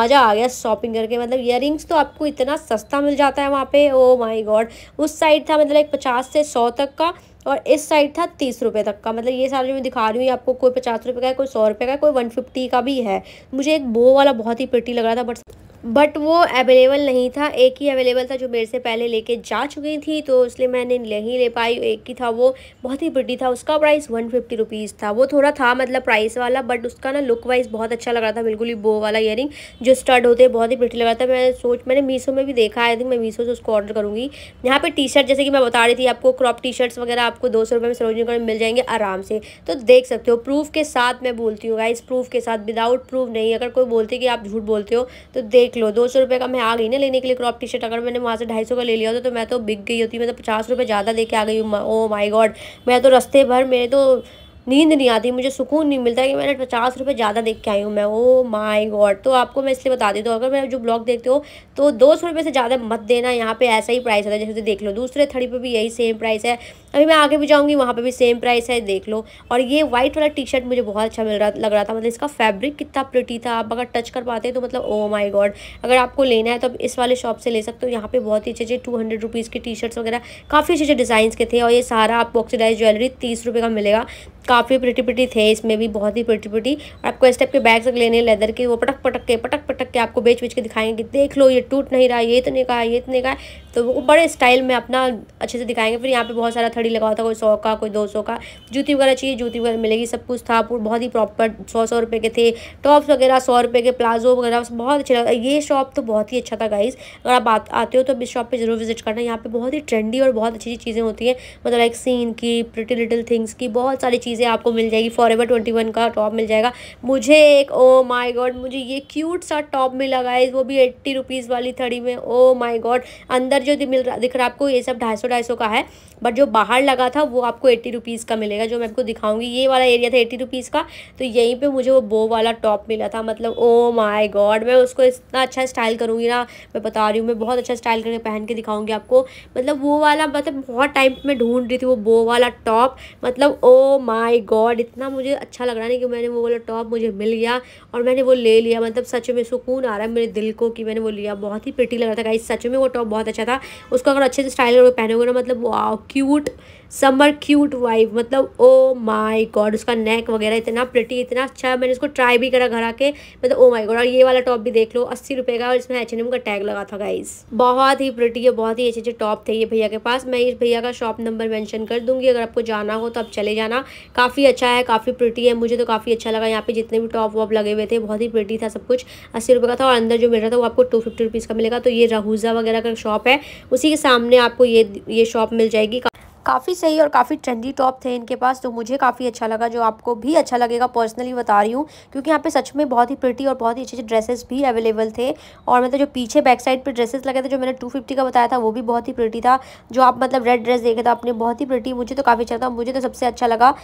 मज़ा आ गया शॉपिंग करके मतलब ईयर तो आपको इतना सस्ता मिल जाता है वहाँ पे ओ माई गॉड उस साइड था मतलब एक पचास से सौ तक का और इस साइड था तीस रुपये तक का मतलब ये सारे जो मैं दिखा रही हूँ आपको कोई पचास रुपये का है कोई सौ रुपये का है कोई वन फिफ्टी का भी है मुझे एक बो वाला बहुत ही पेटी लग रहा था बट बट वो अवेलेबल नहीं था एक ही अवेलेबल था जो मेरे से पहले लेके जा चुकी थी तो इसलिए मैंने नहीं ले पाई एक ही था वो बहुत ही प्रिटी था उसका प्राइस वन फिफ्टी रुपीज़ था वो थोड़ा था मतलब प्राइस वाला बट उसका ना लुक वाइज बहुत अच्छा लग रहा था बिल्कुल ही बो वाला इयरिंग जो स्टड होते हैं बहुत ही बिटी लग रहा था मैं सोच मैंने मीशो में भी देखा आई थिंक मैं मीशो से उसको ऑर्डर करूँगी यहाँ पर टी शर्ट जैसे कि मैं बता रही थी आपको क्रॉप टी शर्ट्स वगैरह आपको दो सौ रुपये में सरोजनी में मिल जाएंगे आराम से तो देख सकते हो प्रूफ के साथ मैं बोलती हूँ गाइज प्रूफ के साथ विदाउट प्रूफ नहीं अगर कोई बोलते कि आप झूठ बोलते हो तो देख देख लो दो सौ रुपये का मैं आ गई ना लेने के लिए क्रॉप टी शर्ट अगर मैंने वहाँ से ढाई सौ का ले लिया होता तो मैं तो बिक गई होती मैं तो पचास रुपये ज़्यादा के आ गई ओ माई गॉड मैं तो रस्ते भर मेरे तो नींद नहीं आती मुझे सुकून नहीं मिलता कि मैंने पचास रुपये ज़्यादा देख के आई हूँ मैं ओ माई गॉड तो आपको मैं इसलिए बता देती हूँ अगर मैं जो ब्लॉग देखते हो तो दो सौ रुपये से ज़्यादा मत देना यहाँ पे ऐसा ही प्राइस होता है जैसे देख लो दूसरे थड़ी पे भी यही सेम प्राइस है अभी मैं आगे भी जाऊँगी वहाँ पर भी सेम प्राइस है देख लो और ये वाइट वाला टी शर्ट मुझे बहुत अच्छा मिल रहा लग रहा था मतलब इसका फैब्रिक कितना प्रिटी था आप अगर टच कर पाते तो मतलब ओ माई गॉड अगर आपको लेना है तो आप इस वाले शॉप से ले सकते हो यहाँ पे बहुत ही अच्छे अच्छे टू हंड्रेड रुपीज़ के टी शर्ट्स वगैरह काफ़ी अच्छे अच्छे डिजाइन के थे और ये सारा आपको ऑक्सीडाइज ज्वेलरी तीस रुपये का मिलेगा काफ़ी प्रटी प्रटी थे इसमें भी बहुत ही प्रटी प्रटी आपको इस टाइप के बैग्स लेने लेदर के वो पटक पटक के पटक पटक के आपको बेच बेच के दिखाएंगे देख लो ये टूट नहीं रहा ये तो नहीं कहा ये तो नहीं कहा तो वो बड़े स्टाइल में अपना अच्छे से दिखाएंगे फिर यहाँ पे बहुत सारा थड़ी लगा था कोई सौ का कोई दो सौ का जूती वगैरह चाहिए जूती वगैरह मिलेगी सब कुछ था बहुत ही प्रॉपर सौ सौ रुपये के थे टॉप्स वगैरह सौ रुपये के प्लाजो वगैरह बहुत अच्छे लगा ये शॉप तो बहुत ही अच्छा था गाइज अगर आप आते हो तो इस शॉप पर जरूर विजिट करना यहाँ पर बहुत ही ट्रेंडी और बहुत अच्छी चीज़ें होती हैं मतलब लाइक सीन की प्रिटी लिटिल थिंग्स की बहुत सारी चीज़ें आपको मिल जाएगी फॉर एवर ट्वेंटी वन का टॉप मिल जाएगा मुझे एक ओ माई गॉड मुझे ये क्यूट सा टॉप मिला गाइज वो भी एट्टी रुपीज़ वाली थड़ी में ओ माई गॉड अंदर कलर जो मिल रहा दिख रहा है आपको ये सब ढाई सौ ढाई सौ का है बट जो बाहर लगा था वो आपको एट्टी रुपीज़ का मिलेगा जो मैं आपको दिखाऊंगी ये वाला एरिया था एट्टी रुपीज़ का तो यहीं पे मुझे वो बो वाला टॉप मिला था मतलब ओ माय गॉड मैं उसको इतना अच्छा स्टाइल करूँगी ना मैं बता रही हूँ मैं बहुत अच्छा स्टाइल करके पहन के दिखाऊँगी आपको मतलब वो वाला मतलब बहुत टाइम मैं ढूंढ रही थी वो बो वाला टॉप मतलब ओ माई गॉड इतना मुझे अच्छा लग रहा नहीं कि मैंने वो वाला टॉप मुझे मिल गया और मैंने वो ले लिया मतलब सच में सुकून आ रहा है मेरे दिल को कि मैंने वो लिया बहुत ही पिटी लग रहा था सच में वो टॉप बहुत अच्छा था उसको अगर अच्छे से स्टाइल करके पहनोगे ना मतलब वाह cute समर क्यूट वाइफ मतलब ओ माई गॉड उसका नेक वगैरह इतना प्रटी इतना अच्छा है मैंने इसको ट्राई भी करा घर आके मतलब ओ माई गॉड और ये वाला टॉप भी देख लो अस्सी रुपये का और इसमें एच एन एम का टैग लगा था गाइस बहुत ही प्रटी है बहुत ही अच्छे अच्छे टॉप थे ये भैया के पास मैं इस भैया का शॉप नंबर मैंशन कर दूंगी अगर आपको जाना हो तो आप चले जाना काफ़ी अच्छा है काफ़ी प्रटी है मुझे तो काफ़ी अच्छा लगा यहाँ पे जितने भी टॉप वॉप लगे हुए थे बहुत ही प्रटी था सब कुछ अस्सी रुपये का था और अंदर जो मिल रहा था वो आपको टू फिफ्टी रुपीज़ का मिलेगा तो ये रहूज़ा वगैरह का शॉप है उसी के सामने आपको ये ये शॉप मिल जाएगी काफ़ी सही और काफ़ी ट्रेंडी टॉप थे इनके पास तो मुझे काफ़ी अच्छा लगा जो आपको भी अच्छा लगेगा पर्सनली बता रही हूँ क्योंकि यहाँ पे सच में बहुत ही प्रिटी और बहुत ही अच्छे अच्छे ड्रेसेस भी अवेलेबल थे और मतलब जो पीछे बैक साइड पे ड्रेसेस लगे थे जो मैंने 250 का बताया था वो भी बहुत ही प्रिटी था जो आप मतलब रेड ड्रेस देखे था तो आपने बहुत ही प्रिटी मुझे तो काफ़ी अच्छा था मुझे तो सबसे अच्छा लगा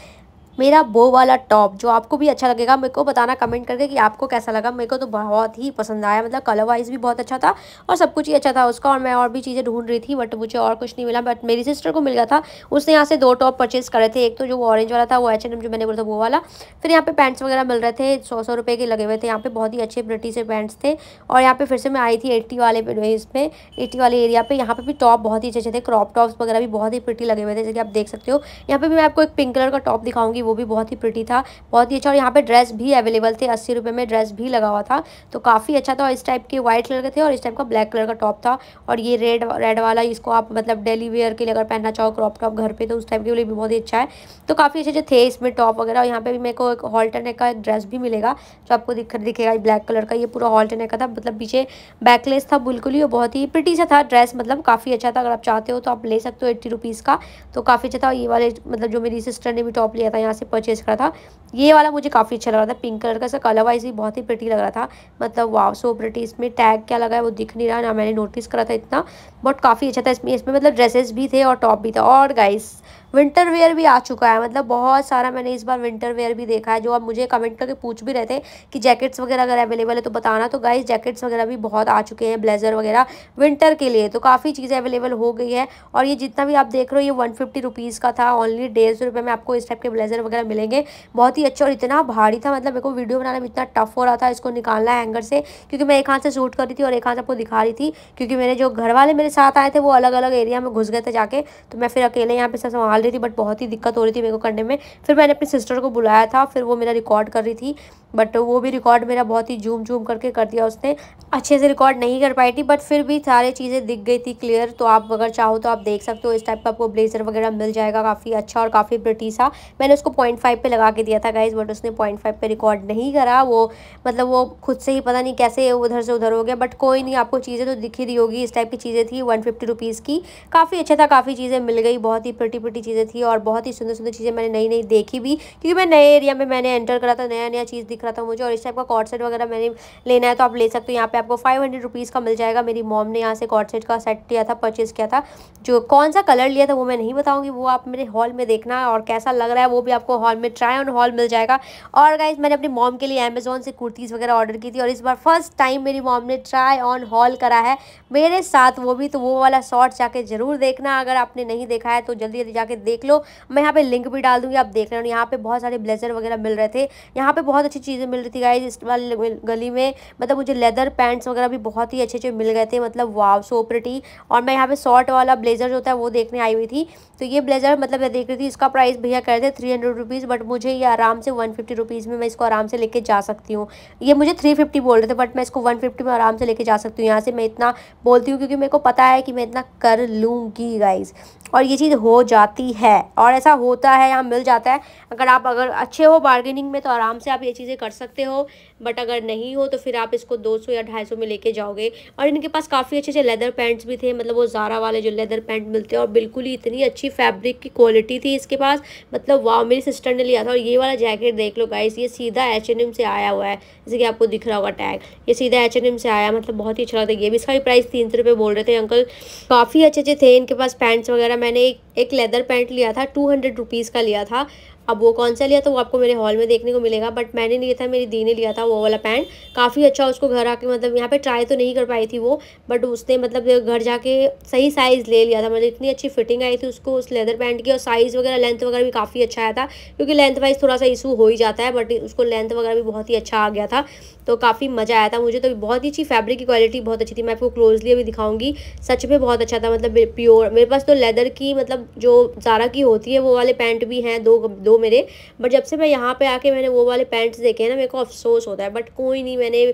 मेरा बो वाला टॉप जो आपको भी अच्छा लगेगा मेरे को बताना कमेंट करके कि आपको कैसा लगा मेरे को तो बहुत ही पसंद आया मतलब कलर वाइज भी बहुत अच्छा था और सब कुछ ही अच्छा था उसका और मैं और भी चीज़ें ढूंढ रही थी बट मुझे और कुछ नहीं मिला बट मेरी सिस्टर को मिल गया था उसने यहाँ से दो टॉप परचेज करे थे एक तो जो ऑरेंज वाला था वो एच H&M जो मैंने बोला था वो वाला फिर यहाँ पे पैंट्स वगैरह मिल रहे थे सौ सौ रुपये के लगे हुए थे यहाँ पे बहुत ही अच्छे ब्रिटी से पैंट्स थे और यहाँ पे फिर से मैं आई थी एट्टी वाले इसमें एट्टी वाले एरिया पर यहाँ पर भी टॉप बहुत ही अच्छे अच्छे थे क्रॉप टॉप्स वगैरह भी बहुत ही प्रिटी लगे हुए थे जैसे कि आप देख सकते हो यहाँ पर भी मैं आपको एक पिंक कलर का टॉप दिखाऊंगी वो भी बहुत ही प्रटी था बहुत ही अच्छा और यहाँ पे ड्रेस भी अवेलेबल थे अस्सी रुपये में ड्रेस भी लगा हुआ था तो काफ़ी अच्छा था और इस टाइप के व्हाइट कलर के थे और इस टाइप का ब्लैक कलर का टॉप था और ये रेड रेड वाला इसको आप मतलब डेली वेयर के लिए अगर पहनना चाहो क्रॉप टॉप घर पर तो उस टाइप के लिए भी बहुत ही अच्छा है तो काफ़ी अच्छे अच्छे थे इसमें टॉप वगैरह और यहाँ पर भी मेरे को एक हॉल्टरनेक का ड्रेस भी मिलेगा जो आपको दिख दिखेगा ब्लैक कलर का ये पूरा हॉल्टरनेक का था मतलब पीछे बैकलेस था बिल्कुल ही और बहुत ही प्रिटी सा था ड्रेस मतलब काफ़ी अच्छा था अगर आप चाहते हो तो आप ले सकते हो एट्टी रुपीज़ का तो काफ़ी अच्छा था ये वाले मतलब जो मेरी सिस्टर ने भी टॉप लिया था यहाँ से परचेज़ करा था ये वाला मुझे काफ़ी अच्छा लग रहा था पिंक कलर का इसका कलर वाइज भी बहुत ही प्रिटी लग रहा था मतलब वाव सो प्रिटी इसमें टैग क्या लगा है वो दिख नहीं रहा ना मैंने नोटिस करा था इतना बट काफ़ी अच्छा था इसमें इसमें मतलब ड्रेसेस भी थे और टॉप भी था और गाइस विंटर वेयर भी आ चुका है मतलब बहुत सारा मैंने इस बार विंटर वेयर भी देखा है जो आप मुझे कमेंट करके पूछ भी रहे थे कि जैकेट्स वगैरह अगर अवेलेबल है तो बताना तो गाइज जैकेट्स वगैरह भी बहुत आ चुके हैं ब्लेजर वगैरह विंटर के लिए तो काफ़ी चीज़ें अवेलेबल हो गई है और ये जितना भी आप देख रहे हो ये वन फिफ्टी का था ओनली डेढ़ सौ में आपको इस टाइप के ब्लेजर वगैरह मिलेंगे बहुत ही अच्छा और इतना भारी था मतलब मेरे को वीडियो बनाने में इतना टफ हो रहा था इसको निकालना है एंगर से क्योंकि मैं एक हाथ से शूट कर रही थी और एक हाथ आपको दिखा रही थी क्योंकि मेरे जो घर वाले मेरे साथ आए थे वो अलग अलग एरिया में घुस गए थे जाके तो मैं फिर अकेले यहाँ पे सब संभाल रही थी बट बहुत ही दिक्कत हो रही थी मेरे को करने में फिर मैंने अपनी सिस्टर को बुलाया था फिर वो मेरा रिकॉर्ड कर रही थी बट वो भी रिकॉर्ड मेरा बहुत ही जूम जूम करके कर दिया उसने अच्छे से रिकॉर्ड नहीं कर पाई थी बट फिर भी सारी चीज़ें दिख गई थी क्लियर तो आप अगर चाहो तो आप देख सकते हो इस टाइप का आपको ब्लेजर वगैरह मिल जाएगा काफ़ी अच्छा और काफ़ी ब्रिटी सा मैंने उसको पॉइंट फाइव पर लगा के दिया था गाइज बट उसने पॉइंट फाइव पर रिकॉर्ड नहीं करा वो मतलब वो खुद से ही पता नहीं कैसे उधर से उधर हो गया बट कोई नहीं आपको चीज़ें तो दिखी दी होगी इस टाइप की चीज़ें थी वन फिफ्टी रुपीज़ की काफ़ी अच्छा था काफ़ी चीज़ें मिल गई बहुत ही प्रटी प्रटी चीज़ें चीज़ें थी और बहुत ही सुंदर सुंदर चीज़ें मैंने नई नई देखी भी क्योंकि मैं नए एरिया में मैंने एंटर करा था नया नया चीज़ दिख रहा था मुझे और इस टाइप का कॉर्ड सेट वगैरह मैंने लेना है तो आप ले सकते हो यहाँ पे आपको फाइव हंड्रेड रुपीज़ का मिल जाएगा मेरी मॉम ने यहाँ से कॉर्ड सेट का सेट लिया था परचेज़ किया था जो कौन सा कलर लिया था वो मैं नहीं बताऊँगी वो आप मेरे हॉल में देखना और कैसा लग रहा है वो भी आपको हॉल में ट्राई ऑन हॉल मिल जाएगा और गाइज मैंने अपनी मॉम के लिए अमेजोन से कुर्तीज़ वगैरह ऑर्डर की थी और इस बार फर्स्ट टाइम मेरी मॉम ने ट्राई ऑन हॉल करा है मेरे साथ वो भी तो वो वाला शॉर्ट जाके ज़रूर देखना अगर आपने नहीं देखा है तो जल्दी जल्दी जाके जाके देख लो मैं यहाँ पे लिंक भी डाल दूंगी आप देख रहे हो यहाँ पे बहुत सारे ब्लेजर वगैरह मिल रहे थे यहाँ पे बहुत अच्छी चीज़ें मिल रही थी गाइज इस वाली गली में मतलब मुझे लेदर पैंट्स वगैरह भी बहुत ही अच्छे अच्छे मिल गए थे मतलब वाव सो और मैं यहाँ पे शॉर्ट वाला ब्लेजर जो होता है वो देखने आई हुई थी तो ये ब्लेजर मतलब मैं देख रही थी इसका प्राइस भैया कह रहे थे थ्री हंड्रेड रुपीज़ बट मुझे ये आराम से वन फिफ्टी रुपीज़ में मैं इसको आराम से लेके जा सकती हूँ ये मुझे थ्री फिफ्टी बोल रहे थे बट मैं इसको वन फिफ्टी में आराम से लेके जा सकती हूँ यहाँ से मैं इतना बोलती हूँ क्योंकि मेरे को पता है कि मैं इतना कर लूँगी गाइज और ये चीज़ हो जाती है और ऐसा होता है यहाँ मिल जाता है अगर आप अगर अच्छे हो बार्गेनिंग में तो आराम से आप ये चीज़ें कर सकते हो बट अगर नहीं हो तो फिर आप इसको 200 या 250 में लेके जाओगे और इनके पास काफ़ी अच्छे अच्छे लेदर पैंट्स भी थे मतलब वो ज़ारा वाले जो लेदर पैंट मिलते हैं और बिल्कुल ही इतनी अच्छी फैब्रिक की क्वालिटी थी इसके पास मतलब वाह मेरी सिस्टर ने लिया था और ये वाला जैकेट देख लो गाइस ये सीधा एच H&M से आया हुआ है जैसे कि आपको दिख रहा होगा टैग ये सीधा एच H&M से आया मतलब बहुत ही अच्छा लगता है ये भी इसका भी प्राइस तीन सौ बोल रहे थे अंकल काफ़ी अच्छे अच्छे थे इनके पास पैंट्स वगैरह मैंने एक एक लेदर पैंट लिया था टू हंड्रेड रुपीज़ का लिया था अब वो कौन सा लिया था वो आपको मेरे हॉल में देखने को मिलेगा बट मैंने लिया था मेरी दी ने लिया था वो वाला पैंट काफ़ी अच्छा उसको घर आके मतलब यहाँ पे ट्राई तो नहीं कर पाई थी वो बट उसने मतलब घर जाके सही साइज़ ले लिया था मतलब इतनी अच्छी फिटिंग आई थी उसको उस लेदर पैंट की और साइज़ वगैरह लेंथ वगैरह भी काफ़ी अच्छा आया था क्योंकि लेंथ वाइज थोड़ा सा इशू हो ही जाता है बट उसको लेंथ वगैरह भी बहुत ही अच्छा आ गया था तो काफ़ी मज़ा आया था मुझे तो बहुत ही अच्छी फैब्रिक की क्वालिटी बहुत अच्छी थी मैं आपको क्लोजली अभी दिखाऊंगी सच में बहुत अच्छा था मतलब प्योर मेरे पास तो लेदर की मतलब जो जारा की होती है वो वाले पैंट भी हैं दो दो मेरे बट जब से मैं यहाँ पे आके मैंने वो वाले पैंट्स देखे हैं ना मेरे को अफसोस होता है बट कोई नहीं मैंने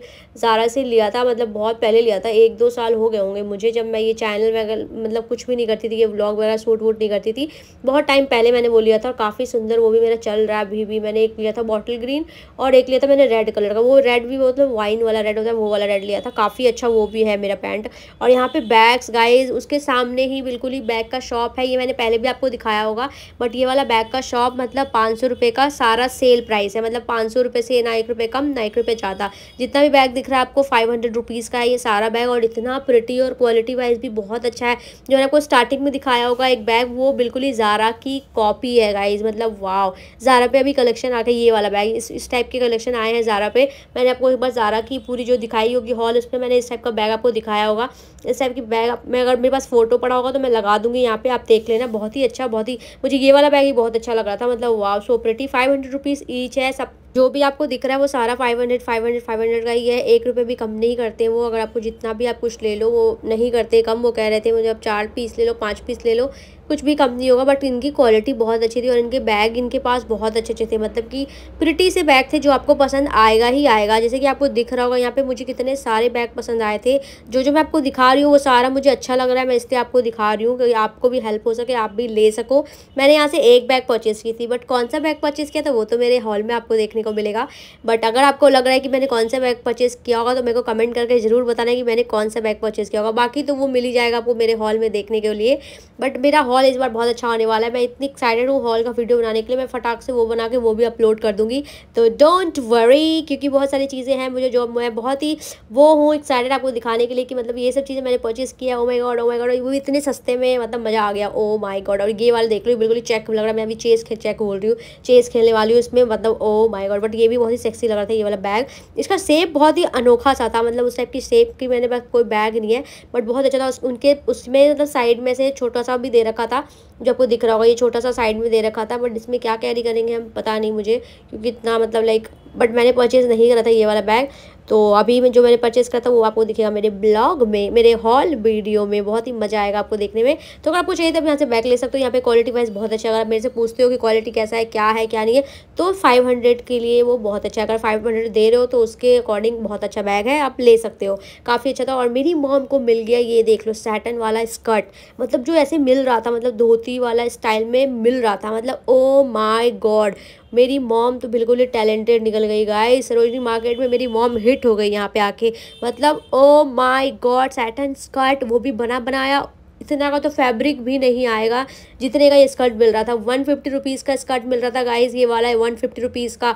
ज़ारा से लिया था मतलब बहुत पहले लिया था एक दो साल हो गए होंगे मुझे जब मैं ये चैनल वगैरह मतलब कुछ भी नहीं करती थी ये ब्लॉग वगैरह सूट वूट नहीं करती थी बहुत टाइम पहले मैंने वो लिया था और काफ़ी सुंदर वो भी मेरा चल रहा है अभी भी मैंने एक लिया था बॉटल ग्रीन और एक लिया था मैंने रेड कलर का वो रेड भी मतलब वाइन वाला रेड होता है वो वाला रेड लिया था काफ़ी अच्छा वो भी है मेरा पैंट और यहाँ पर बैग्स गाइज उसके सामने ही बिल्कुल ही बैग का शॉप है ये मैंने पहले भी आपको दिखाया होगा बट ये वाला बैग का शॉप मतलब पाँच सौ रुपये का सारा सेल प्राइस है मतलब पाँच सौ रुपये से ना एक रुपये कम ना एक रुपये ज़्यादा जितना भी बैग दिख रहा है आपको फाइव हंड्रेड रुपीज़ का है ये सारा बैग और इतना प्रिटी और क्वालिटी वाइज भी बहुत अच्छा है जो मैंने आपको स्टार्टिंग में दिखाया होगा एक बैग वो बिल्कुल ही ज़ारा की कॉपी है गाइज मतलब वाव ज़ारा पे अभी कलेक्शन आ गया ये वाला बैग इस इस टाइप के कलेक्शन आए हैं ज़ारा पे मैंने आपको एक बार ज़ारा की पूरी जो दिखाई होगी हॉल उस पर मैंने इस टाइप का बैग आपको दिखाया होगा इस टाइप की बैग मैं अगर मेरे पास फोटो पड़ा होगा तो मैं लगा दूँगी यहाँ पे आप देख लेना बहुत ही अच्छा बहुत ही मुझे ये वाला बैग ही बहुत अच्छा लग रहा था मतलब wow so pretty five hundred rupees each है सब जो भी आपको दिख रहा है वो सारा five hundred five hundred five hundred का ही है एक रुपये भी कम नहीं करते वो अगर आपको जितना भी आप कुछ ले लो वो नहीं करते कम वो कह रहे थे मुझे आप चार पीस ले लो पाँच पीस ले लो कुछ भी कंपनी होगा बट इनकी क्वालिटी बहुत अच्छी थी और इनके बैग इनके पास बहुत अच्छे अच्छे थे मतलब कि प्रिटी से बैग थे जो आपको पसंद आएगा ही आएगा जैसे कि आपको दिख रहा होगा यहाँ पे मुझे कितने सारे बैग पसंद आए थे जो जो मैं आपको दिखा रही हूँ वो सारा मुझे अच्छा लग रहा है मैं इसलिए आपको दिखा रही हूँ कि आपको भी हेल्प हो सके आप भी ले सको मैंने यहाँ से एक बैग परचेज़ की थी बट कौन सा बैग परचेज़ किया था वो तो मेरे हॉल में आपको देखने को मिलेगा बट अगर आपको लग रहा है कि मैंने कौन सा बैग परचेज़ किया होगा तो मेरे को कमेंट करके ज़रूर बताना कि मैंने कौन सा बैग परचेज़ किया होगा बाकी तो वो मिल ही जाएगा आपको मेरे हॉल में देखने के लिए बट मेरा हॉल इस बार बहुत अच्छा होने वाला है मैं इतनी एक्साइटेड हूँ हॉल का वीडियो बनाने के लिए मैं फटाक से वो बना के वो भी अपलोड कर दूँगी तो डोंट वरी क्योंकि बहुत सारी चीज़ें हैं मुझे जो मैं बहुत ही वो हूँ एक्साइटेड आपको दिखाने के लिए कि मतलब ये सब चीज़ें मैंने परचेज़ किया ओ my God O my God वो इतने सस्ते में मतलब मज़ा आ गया ओ माई गॉड और ये वाले देख लो बिल्कुल चेक लग रहा है मैं अभी चेस चेक बोल रही हूँ चेस खेलने वाली हूँ इसमें मतलब ओ माई गॉड बट ये भी बहुत ही सेक्सी लग रहा था ये वाला बैग इसका सेप बहुत ही अनोखा सा था मतलब उस टाइप की सेप की मैंने कोई बैग नहीं है बट बहुत अच्छा था उनके उसमें मतलब साइड में से छोटा सा भी दे रखा रखा था जो आपको दिख रहा होगा ये छोटा सा साइड में दे रखा था बट इसमें क्या कैरी करेंगे हम पता नहीं मुझे क्योंकि इतना मतलब लाइक बट मैंने परचेज़ नहीं करा था ये वाला बैग तो अभी मैं जो मैंने परचेस करा था वो आपको दिखेगा मेरे ब्लॉग में मेरे हॉल वीडियो में बहुत ही मजा आएगा आपको देखने में तो अगर आपको चाहिए तो आप यहाँ से बैग ले सकते हो यहाँ पे क्वालिटी वाइज बहुत अच्छा अगर आप मेरे से पूछते हो कि क्वालिटी कैसा है क्या है क्या नहीं है तो फाइव के लिए वो बहुत अच्छा अगर फाइव दे रहे हो तो उसके अकॉर्डिंग बहुत अच्छा बैग है आप ले सकते हो काफ़ी अच्छा था और मेरी मॉम को मिल गया ये देख लो सैटन वाला स्कर्ट मतलब जो ऐसे मिल रहा था मतलब धोती वाला स्टाइल में मिल रहा था मतलब ओ माई गॉड मेरी मॉम तो बिल्कुल ही टैलेंटेड निकल गई गाय सरोजनी मार्केट में मेरी मॉम हिट हो गई यहाँ पे आके मतलब oh my god satin skirt वो भी बना बनाया इतना का तो फैब्रिक भी नहीं आएगा जितने का ये स्कर्ट मिल रहा था वन फिफ्टी रुपीज़ का स्कर्ट मिल रहा था गाइज ये वाला है वन फिफ्टी रुपीज़ का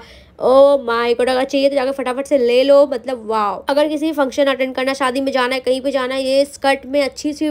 ओ माय गॉड अगर चाहिए तो जाकर फटाफट से ले लो मतलब वाह अगर किसी फंक्शन अटेंड करना शादी में जाना है कहीं पे जाना है ये स्कर्ट में अच्छी सी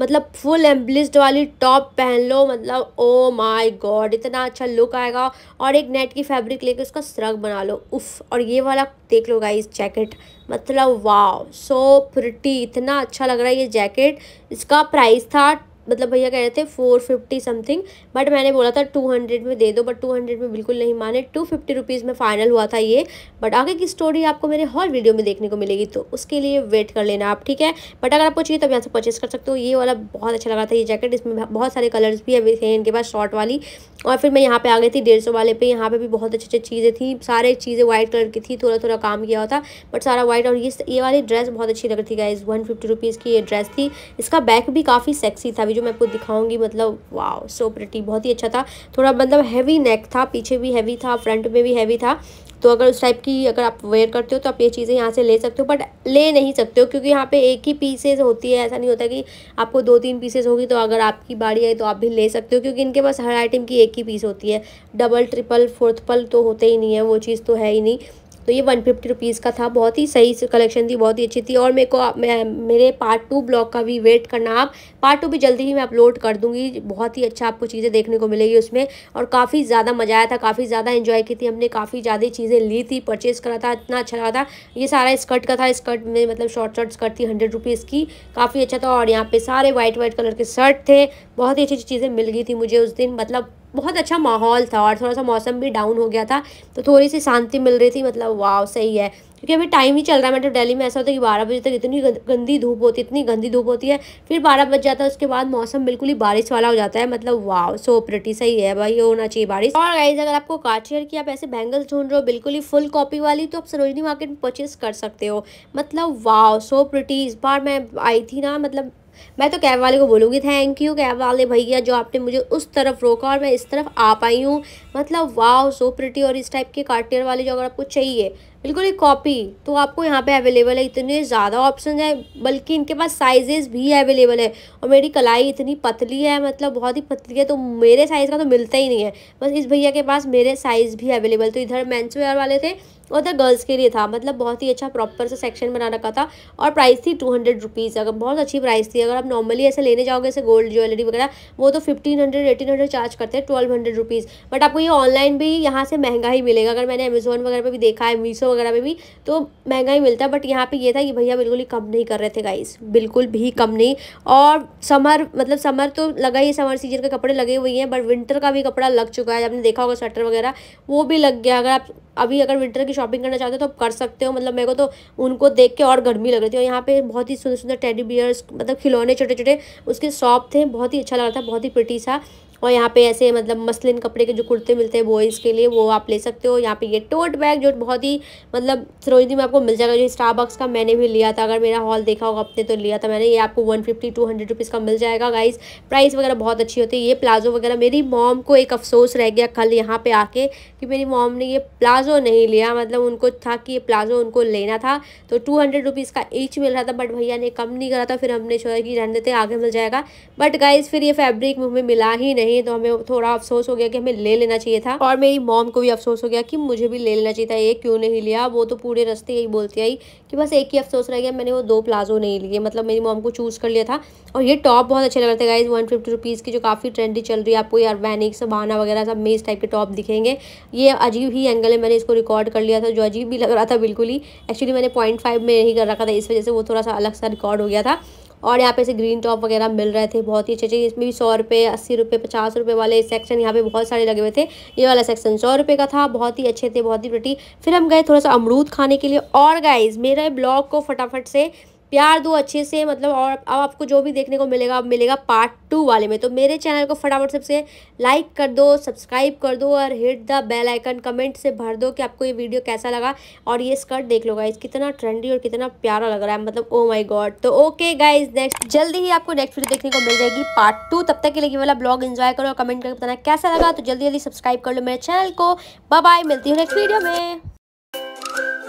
मतलब फुल एम्बलिस्ड वाली टॉप पहन लो मतलब ओ माय गॉड इतना अच्छा लुक आएगा और एक नेट की फैब्रिक लेके उसका स्रग बना लो उफ और ये वाला देख लो गाइस जैकेट मतलब वाह सो प्रिटी इतना अच्छा लग रहा है ये जैकेट इसका प्राइस था मतलब भैया कह रहे थे फोर फिफ्टी समथिंग बट मैंने बोला था टू हंड्रेड में दे दो बट टू हंड्रेड में बिल्कुल नहीं माने टू फिफ्टी रुपीज़ में फ़ाइनल हुआ था ये बट आगे की स्टोरी आपको मेरे हॉल वीडियो में देखने को मिलेगी तो उसके लिए वेट कर लेना आप ठीक है बट अगर आपको चाहिए तब यहाँ से परचेस कर सकते हो ये वाला बहुत अच्छा लगा था ये जैकेट इसमें बहुत सारे कलर्स भी अभी थे इनके पास शॉर्ट वाली और फिर मैं यहाँ पे आ गई थी डेढ़ सौ वाले पे यहाँ पे भी बहुत अच्छी अच्छी चीज़ें थी सारे चीज़ें वाइट कलर की थी थोड़ा थोड़ा काम किया होता बट सारा वाइट और ये ये वाली ड्रेस बहुत अच्छी लग रही थी गाइज वन फिफ्टी रुपीज़ की ये ड्रेस थी इसका बैक भी काफ़ी सेक्सी था अभी जो मैं आपको दिखाऊंगी मतलब वाह सो प्रटी बहुत ही अच्छा था थोड़ा मतलब हैवी नेक था पीछे भी हैवी था फ्रंट में भी हैवी था तो अगर उस टाइप की अगर आप वेयर करते हो तो आप ये चीज़ें यहाँ से ले सकते हो बट ले नहीं सकते हो क्योंकि यहाँ पे एक ही पीसेज होती है ऐसा नहीं होता कि आपको दो तीन पीसेज होगी तो अगर आपकी बाड़ी आई तो आप भी ले सकते हो क्योंकि इनके पास हर आइटम की एक ही पीस होती है डबल ट्रिपल फोर्थपल तो होते ही नहीं है वो चीज़ तो है ही नहीं तो ये वन फिफ्टी रुपीज़ का था बहुत ही सही कलेक्शन थी बहुत ही अच्छी थी और मेरे को मैं मेरे पार्ट टू ब्लॉग का भी वेट करना आप पार्ट टू भी जल्दी ही मैं अपलोड कर दूँगी बहुत ही अच्छा आपको चीज़ें देखने को मिलेगी उसमें और काफ़ी ज़्यादा मज़ा आया था काफ़ी ज़्यादा इन्जॉय की थी हमने काफ़ी ज़्यादा चीज़ें ली थी परचेज़ करा था इतना अच्छा लगा था ये सारा स्कर्ट का था स्कर्ट में मतलब शॉर्ट शॉर्ट स्कर्ट थी हंड्रेड रुपीज़ की काफ़ी अच्छा था और यहाँ पे सारे वाइट वाइट कलर के शर्ट थे बहुत ही अच्छी अच्छी चीज़ें मिल गई थी मुझे उस दिन मतलब बहुत अच्छा माहौल था और थोड़ा सा मौसम भी डाउन हो गया था तो थोड़ी सी शांति मिल रही थी मतलब वाव सही है क्योंकि अभी टाइम ही चल रहा है मतलब दिल्ली में ऐसा होता है कि बारह बजे तक इतनी गंदी धूप होती इतनी गंदी धूप होती है फिर बारह बज जाता है उसके बाद मौसम बिल्कुल ही बारिश वाला हो जाता है मतलब वाव सो प्रटी सही है भाई होना चाहिए बारिश और गाइज अगर आपको काटशेयर की आप ऐसे बैंगल्स ढूंढ रहे हो बिल्कुल ही फुल कॉपी वाली तो आप सरोजनी मार्केट में परचेस कर सकते हो मतलब वाव सो प्रटी इस बार मैं आई थी ना मतलब मैं तो कैब वाले को बोलूँगी थैंक यू कैब वाले भैया जो आपने मुझे उस तरफ रोका और मैं इस तरफ आ पाई हूँ मतलब वाह सो प्रिटी और इस टाइप के कार्टियर वाले जो अगर आपको चाहिए बिल्कुल एक कॉपी तो आपको यहाँ पे अवेलेबल है इतने ज़्यादा ऑप्शन है बल्कि इनके पास साइजेस भी अवेलेबल है और मेरी कलाई इतनी पतली है मतलब बहुत ही पतली है तो मेरे साइज़ का तो मिलता ही नहीं है बस इस भैया के पास मेरे साइज़ भी अवेलेबल तो इधर मेन्स वेयर वाले थे और था गर्ल्स के लिए था मतलब बहुत ही अच्छा प्रॉपर सा सेक्शन बना रखा था और प्राइस थी टू हंड्रेड रुपीज़ अगर बहुत अच्छी प्राइस थी अगर आप नॉर्मली ऐसे लेने जाओगे ऐसे गोल्ड ज्वेलरी वगैरह वो तो fifteen hundred eighteen hundred charge करते हैं ट्वेल्व हंड्रेड रुपीज़ बट आपको ये ऑनलाइन भी यहाँ से महंगा ही मिलेगा अगर मैंने अमेजोन वगैरह पर भी देखा है मीशो वगैरह पर भी तो महंगा ही मिलता है बट यहाँ पर ये था कि भैया बिल्कुल ही कम नहीं कर रहे थे गाइस बिल्कुल भी कम नहीं और समर मतलब समर तो लगा ही समर सीजन के कपड़े लगे हुए हैं बट विंटर का भी कपड़ा लग चुका है आपने देखा होगा स्वेटर वगैरह वो भी लग गया अगर आप अभी अगर विंटर की शॉपिंग करना चाहते हो तो आप कर सकते हो मतलब मेरे को तो उनको देख के और गर्मी लग रही थी और यहाँ पे बहुत ही सुंदर सुंदर टेडी बियर्स मतलब खिलौने छोटे छोटे उसके शॉप थे बहुत ही अच्छा लग रहा था बहुत ही प्रटी सा और यहाँ पे ऐसे मतलब मसलिन कपड़े के जो कुर्ते मिलते हैं बॉयज़ के लिए वो आप ले सकते हो यहाँ पे ये टोट बैग जो बहुत ही मतलब सरोजनी में आपको मिल जाएगा जो स्टारबक्स का मैंने भी लिया था अगर मेरा हॉल देखा होगा अपने तो लिया था मैंने ये आपको one fifty two hundred rupees का मिल जाएगा गाइस प्राइस वगैरह बहुत अच्छी होती है ये प्लाजो वगैरह मेरी मॉम को एक अफसोस रह गया कल यहाँ पर आके कि मेरी मॉम ने ये प्लाजो नहीं लिया मतलब उनको था कि ये प्लाजो उनको लेना था तो टू हंड्रेड रुपीज़ का ईच मिल रहा था बट भैया ने कम नहीं करा था फिर हमने छोड़ा कि रहने देते आगे मिल जाएगा बट गाइज़ फिर ये फैब्रिक मुझे मिला ही नहीं नहीं तो हमें थोड़ा अफसोस हो गया कि हमें ले लेना चाहिए था और मेरी मॉम को भी अफसोस हो गया कि मुझे भी ले लेना चाहिए था ये क्यों नहीं लिया वो तो पूरे रस्ते यही बोलती आई कि बस एक ही अफसोस रह गया मैंने वो दो प्लाजो नहीं लिए मतलब मेरी मॉम को चूज़ कर लिया था और ये टॉप बहुत अच्छे लग रहे थे गाइज वन फिफ्टी रुपीज़ की जो काफ़ी ट्रेंडी चल रही है आपको ये वैनिक सबाना वगैरह सब मेज टाइप के टॉप दिखेंगे ये अजीब ही एंगल है मैंने इसको रिकॉर्ड कर लिया था जो अजीब भी लग रहा था बिल्कुल ही एक्चुअली मैंने पॉइंट फाइव में नहीं कर रखा था इस वजह से वो थोड़ा सा अलग सा रिकॉर्ड हो गया था और यहाँ पे ऐसे ग्रीन टॉप वगैरह मिल रहे थे बहुत ही अच्छे अच्छे इसमें भी सौ रुपये अस्सी रुपये पचास रुपये वाले सेक्शन यहाँ पे बहुत सारे लगे हुए थे ये वाला सेक्शन सौ रुपये का था बहुत ही अच्छे थे बहुत ही प्रटी फिर हम गए थोड़ा सा अमरूद खाने के लिए और गए मेरे ब्लॉग को फटाफट से प्यार दो अच्छे से मतलब और अब आपको जो भी देखने को मिलेगा मिलेगा पार्ट टू वाले में तो मेरे चैनल को फटाफट सबसे लाइक कर दो सब्सक्राइब कर दो और hit the bell icon comment से भर दो कि आपको ये वीडियो कैसा लगा और ये स्कर्ट देख लो गाइज कितना ट्रेंडी और कितना प्यारा लग रहा है मतलब ओ माई गॉड तो ओके गाइज नेक्स्ट जल्दी ही आपको नेक्स्ट वीडियो देखने को मिल जाएगी पार्ट टू तब तक के लिए वाला ब्लॉग इन्जॉय करो और कमेंट करके बताना कैसा लगा तो जल्दी जल्दी सब्सक्राइब कर लो मेरे चैनल को बाय मिलती हूँ नेक्स्ट वीडियो में